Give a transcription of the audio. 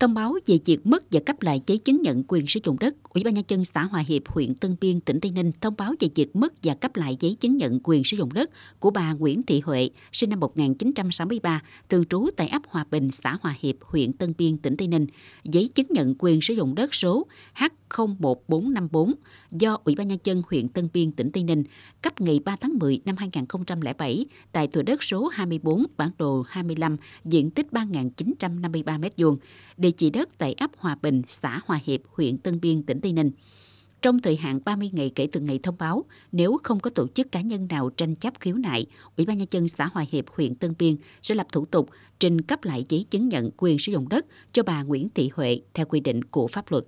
thông báo về việc mất và cấp lại giấy chứng nhận quyền sử dụng đất. Ủy ban nhân dân xã Hòa Hiệp, huyện Tân Biên, tỉnh Tây Ninh thông báo về việc mất và cấp lại giấy chứng nhận quyền sử dụng đất của bà Nguyễn Thị Huệ, sinh năm 1963, thường trú tại ấp Hòa Bình, xã Hòa Hiệp, huyện Tân Biên, tỉnh Tây Ninh. Giấy chứng nhận quyền sử dụng đất số H01454 do Ủy ban nhân dân huyện Tân Biên, tỉnh Tây Ninh cấp ngày 3 tháng 10 năm 2007 tại thửa đất số 24 bản đồ 25 diện tích 3.953 m2 để về chỉ đất tại ấp Hòa Bình, xã Hòa Hiệp, huyện Tân Biên, tỉnh Tây Ninh. Trong thời hạn 30 ngày kể từ ngày thông báo, nếu không có tổ chức cá nhân nào tranh chấp khiếu nại, Ủy ban nhân dân xã Hòa Hiệp, huyện Tân Biên sẽ lập thủ tục trình cấp lại giấy chứng nhận quyền sử dụng đất cho bà Nguyễn Thị Huệ theo quy định của pháp luật.